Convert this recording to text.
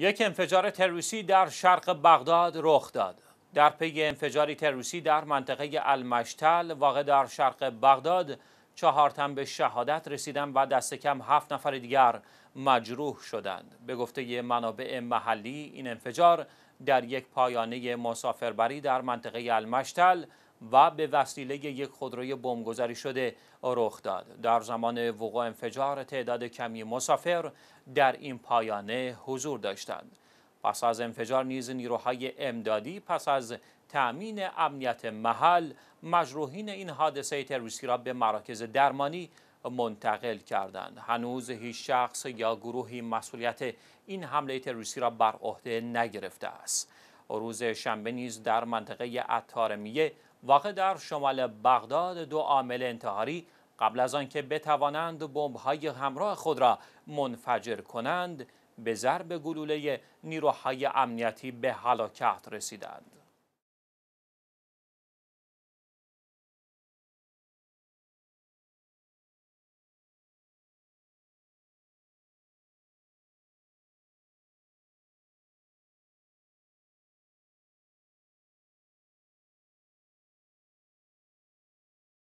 یک انفجار تروریستی در شرق بغداد رخ داد. در پی انفجاری تروریستی در منطقه المشتل واقع در شرق بغداد چهار تن به شهادت رسیدند و دست کم هفت نفر دیگر مجروح شدند. به گفته منابع محلی این انفجار در یک پایانه مسافربری در منطقه المشتل و به وسیله یک خودروی بمبگذاری شده رخ داد در زمان وقوع انفجار تعداد کمی مسافر در این پایانه حضور داشتند پس از انفجار نیز نیروهای امدادی پس از تأمین امنیت محل مجروحین این حادثه تروریستی را به مراکز درمانی منتقل کردند هنوز هیچ شخص یا گروهی مسئولیت این حمله تروریستی را بر عهده نگرفته است روز شنبه نیز در منطقه عطارمیه واقع در شمال بغداد دو عامل انتحاری قبل از آنکه بتوانند بمب‌های همراه خود را منفجر کنند به ضرب گلوله نیروهای امنیتی به هلاکت رسیدند